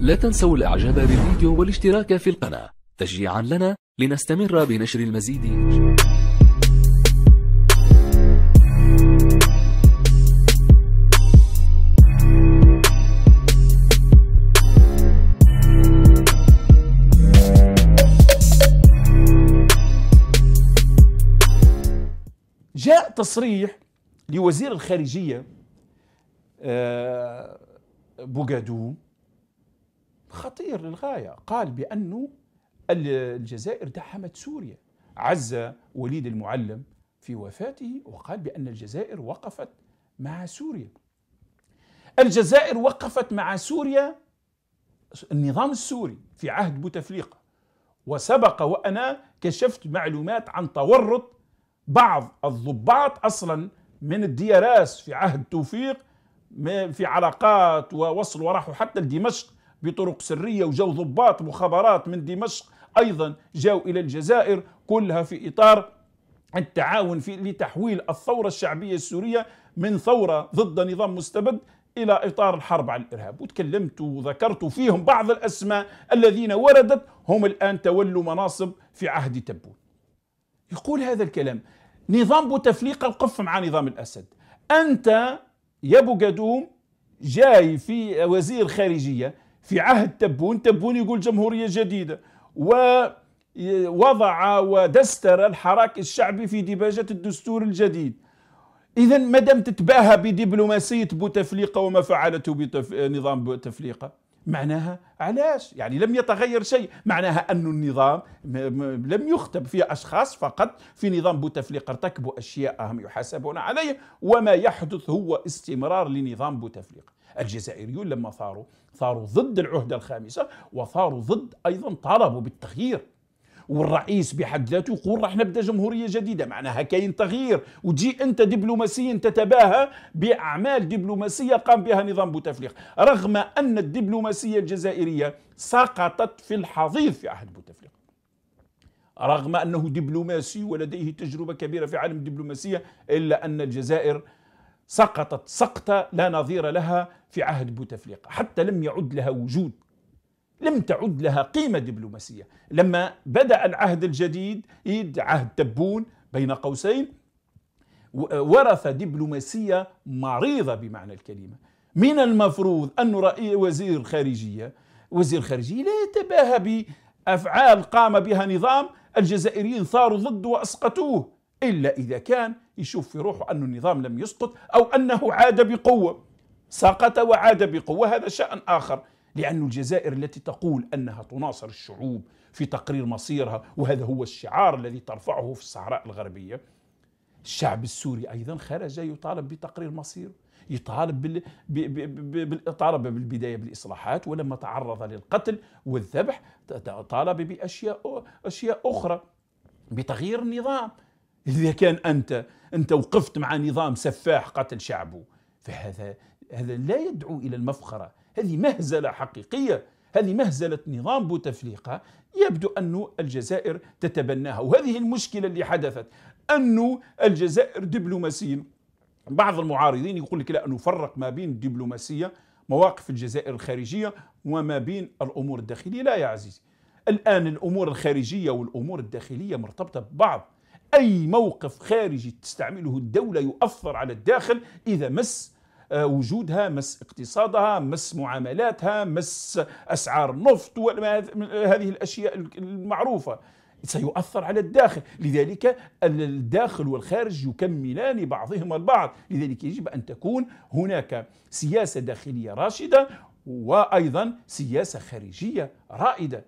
لا تنسوا الإعجاب بالفيديو والاشتراك في القناة تشجيعا لنا لنستمر بنشر المزيد جاء تصريح لوزير الخارجية آه، بوغادو خطير للغاية قال بأنه الجزائر دحمت سوريا عز وليد المعلم في وفاته وقال بأن الجزائر وقفت مع سوريا الجزائر وقفت مع سوريا النظام السوري في عهد بوتفليقة وسبق وأنا كشفت معلومات عن تورط بعض الضباط أصلا من الدياراس في عهد توفيق في علاقات ووصل وراحوا حتى لدمشق بطرق سرية وجو ضباط مخابرات من دمشق أيضا جاءوا إلى الجزائر كلها في إطار التعاون في لتحويل الثورة الشعبية السورية من ثورة ضد نظام مستبد الى اطار الحرب على الارهاب وتكلمت وذكرت فيهم بعض الاسماء الذين وردت هم الان تولوا مناصب في عهد تبون. يقول هذا الكلام نظام بوتفليقه وقف مع نظام الاسد. انت يا بو قدوم جاي في وزير خارجيه في عهد تبون تبون يقول جمهورية جديدة ووضع ودستر الحراك الشعبي في ديباجة الدستور الجديد إذا ما دام تتباهى بدبلوماسية بوتفليقة وما فعلته بتف... نظام بوتفليقة معناها علاش يعني لم يتغير شيء معناها أن النظام م... م... لم يختب فيه أشخاص فقط في نظام بوتفليقة ارتكبوا أشياء هم يحاسبون عليها وما يحدث هو استمرار لنظام بوتفليقة الجزائريون لما ثاروا ثاروا ضد العهدة الخامسة وثاروا ضد أيضا طالبوا بالتغيير والرئيس بحد ذاته يقول راح نبدا جمهوريه جديده معناها كاين تغيير وتجي انت دبلوماسيا تتباهى باعمال دبلوماسيه قام بها نظام بوتفليقه رغم ان الدبلوماسيه الجزائريه سقطت في الحضيض في عهد بوتفليقه رغم انه دبلوماسي ولديه تجربه كبيره في عالم الدبلوماسيه الا ان الجزائر سقطت سقطة لا نظير لها في عهد بوتفليقة حتى لم يعد لها وجود لم تعد لها قيمة دبلوماسية لما بدأ العهد الجديد عهد تبون بين قوسين ورث دبلوماسية مريضة بمعنى الكلمة من المفروض أن رأي وزير خارجية وزير خارجية لا يتباهى بأفعال قام بها نظام الجزائريين ثاروا ضده وأسقطوه إلا إذا كان يشوف في روحه أن النظام لم يسقط أو أنه عاد بقوة سقط وعاد بقوة هذا شأن آخر لأن الجزائر التي تقول أنها تناصر الشعوب في تقرير مصيرها وهذا هو الشعار الذي ترفعه في الصحراء الغربية الشعب السوري أيضا خرج يطالب بتقرير مصيره يطالب بال... ب... ب... ب... طالب بالبداية بالإصلاحات ولما تعرض للقتل والذبح طالب بأشياء أشياء أخرى بتغيير النظام إذا كان أنت أنت وقفت مع نظام سفاح قتل شعبه فهذا هذا لا يدعو إلى المفخرة هذه مهزلة حقيقية هذه مهزلة نظام بوتفليقة يبدو أن الجزائر تتبناها وهذه المشكلة اللي حدثت أن الجزائر دبلوماسيا بعض المعارضين يقول لك لا نفرق ما بين الدبلوماسية مواقف الجزائر الخارجية وما بين الأمور الداخلية لا يا عزيزي الآن الأمور الخارجية والأمور الداخلية مرتبطة ببعض أي موقف خارجي تستعمله الدولة يؤثر على الداخل إذا مس آه، وجودها مس اقتصادها مس معاملاتها مس أسعار النفط هذه الأشياء المعروفة سيؤثر على الداخل لذلك الداخل والخارج يكملان بعضهما البعض لذلك يجب أن تكون هناك سياسة داخلية راشدة وأيضا سياسة خارجية رائدة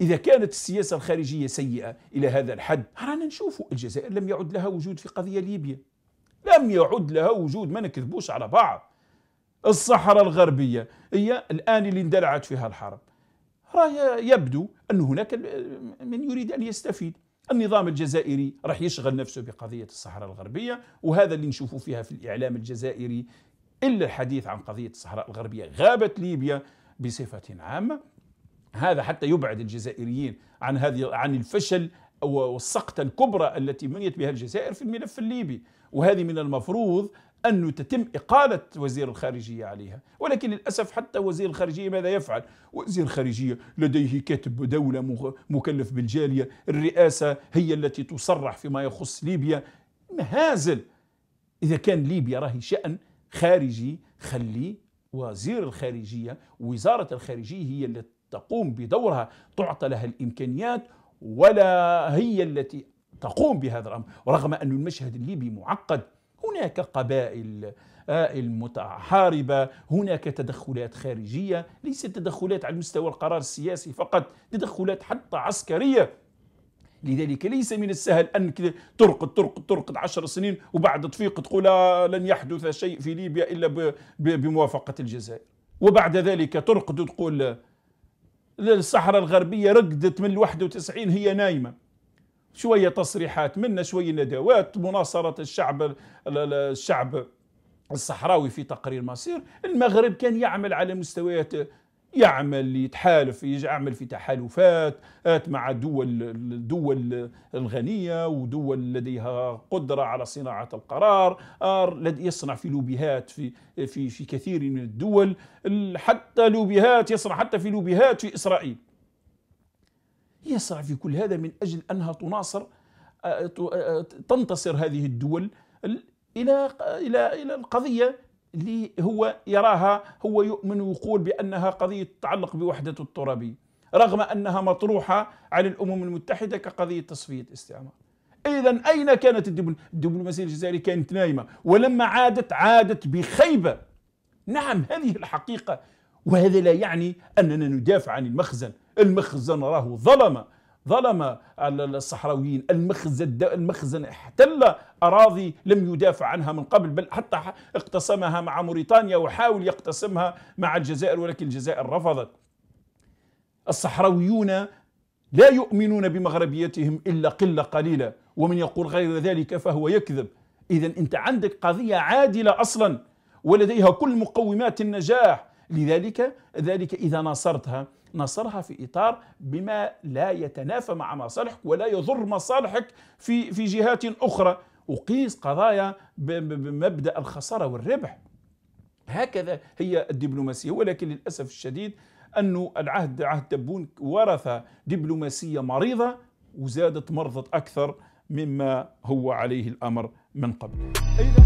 إذا كانت السياسة الخارجية سيئة إلى هذا الحد رانا نشوفوا الجزائر لم يعد لها وجود في قضية ليبيا لم يعد لها وجود ما نكذبوش على بعض الصحراء الغربية هي الآن اللي اندلعت فيها الحرب راه يبدو أن هناك من يريد أن يستفيد النظام الجزائري راح يشغل نفسه بقضية الصحراء الغربية وهذا اللي نشوفه فيها في الإعلام الجزائري إلا الحديث عن قضية الصحراء الغربية غابت ليبيا بصفة عامة هذا حتى يبعد الجزائريين عن هذه عن الفشل والسقطة الكبرى التي منيت بها الجزائر في الملف الليبي وهذه من المفروض أن تتم إقالة وزير الخارجية عليها ولكن للأسف حتى وزير الخارجية ماذا يفعل؟ وزير الخارجية لديه كاتب دولة مكلف بالجالية الرئاسة هي التي تصرح فيما يخص ليبيا مهازل إذا كان ليبيا راهي شأن خارجي خلي وزير الخارجية وزارة الخارجية هي التي تقوم بدورها تعطى لها الامكانيات ولا هي التي تقوم بهذا الامر رغم ان المشهد الليبي معقد هناك قبائل آه، المتحاربة هناك تدخلات خارجية ليست تدخلات على مستوى القرار السياسي فقط تدخلات حتى عسكرية لذلك ليس من السهل أنك ترقد ترقد ترقد عشر سنين وبعد تفيق تقول آه، لن يحدث شيء في ليبيا إلا بموافقة الجزائر وبعد ذلك ترقد وتقول الصحراء الغربية رقدت من 91 هي نايمة شوية تصريحات منا شوية ندوات مناصرة الشعب الشعب الصحراوي في تقرير مصير المغرب كان يعمل على مستويات يعمل يتحالف يعمل في تحالفات مع دول الدول الغنيه ودول لديها قدره على صناعه القرار يصنع في لوبيهات في في في كثير من الدول حتى لوبيهات يصنع حتى في لوبيهات في اسرائيل يصنع في كل هذا من اجل انها تناصر تنتصر هذه الدول الى الى الى القضيه اللي هو يراها هو يؤمن ويقول بأنها قضية تتعلق بوحدة الترابية رغم أنها مطروحة على الأمم المتحدة كقضية تصفية استعمار إذا أين كانت الدبلوماسية الجزائرية كانت نايمة ولما عادت عادت بخيبة نعم هذه الحقيقة وهذا لا يعني أننا ندافع عن المخزن المخزن راه ظلمه ظلم الصحراويين المخزن المخزن احتل اراضي لم يدافع عنها من قبل بل حتى اقتسمها مع موريتانيا وحاول يقتسمها مع الجزائر ولكن الجزائر رفضت الصحراويون لا يؤمنون بمغربيتهم الا قله قليله ومن يقول غير ذلك فهو يكذب اذا انت عندك قضيه عادله اصلا ولديها كل مقومات النجاح لذلك ذلك اذا ناصرتها نصرها في إطار بما لا يتنافى مع مصالحك ولا يضر مصالحك في في جهات أخرى وقيس قضايا بمبدأ الخسارة والربح هكذا هي الدبلوماسية ولكن للأسف الشديد أن العهد عهد تبون ورث دبلوماسية مريضة وزادت مرضت أكثر مما هو عليه الأمر من قبل أيضا